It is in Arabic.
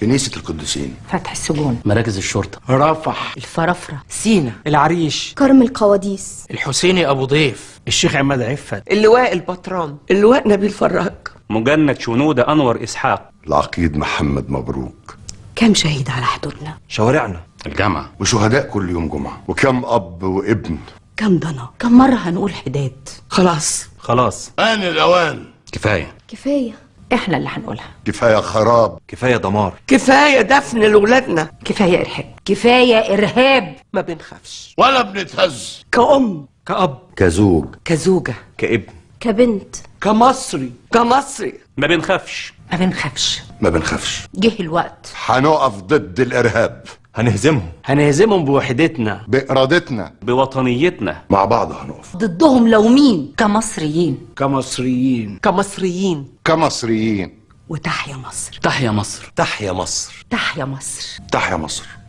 كنيسة القديسين فتح السجون مراكز الشرطة رفح الفرافرة سينا العريش كرم القواديس الحسيني أبو ضيف الشيخ عماد عفت اللواء البطران اللواء نبيل فراج مجند شنودة أنور إسحاق العقيد محمد مبروك كم شهيد على حدودنا شوارعنا الجامعة وشهداء كل يوم جمعة وكم أب وابن كم ضنا كم مرة هنقول حداد خلاص خلاص آن الأوان كفاية كفاية احنا اللي هنقولها كفايه خراب كفايه دمار كفايه دفن لاولادنا كفايه ارهاب كفايه ارهاب ما بنخافش ولا بنتهز كأم كأب كزوج كزوجه كابن كبنت كمصري كمصري ما بنخافش ما بنخافش ما بنخافش جه الوقت هنقف ضد الارهاب هنهزمهم هنهزمهم بوحدتنا بإرادتنا بوطنيتنا مع بعض هنقف ضدهم لو مين كمصريين كمصريين كمصريين كمصريين وتحيا مصر تحيا مصر تحيا مصر تحيا مصر تحيا مصر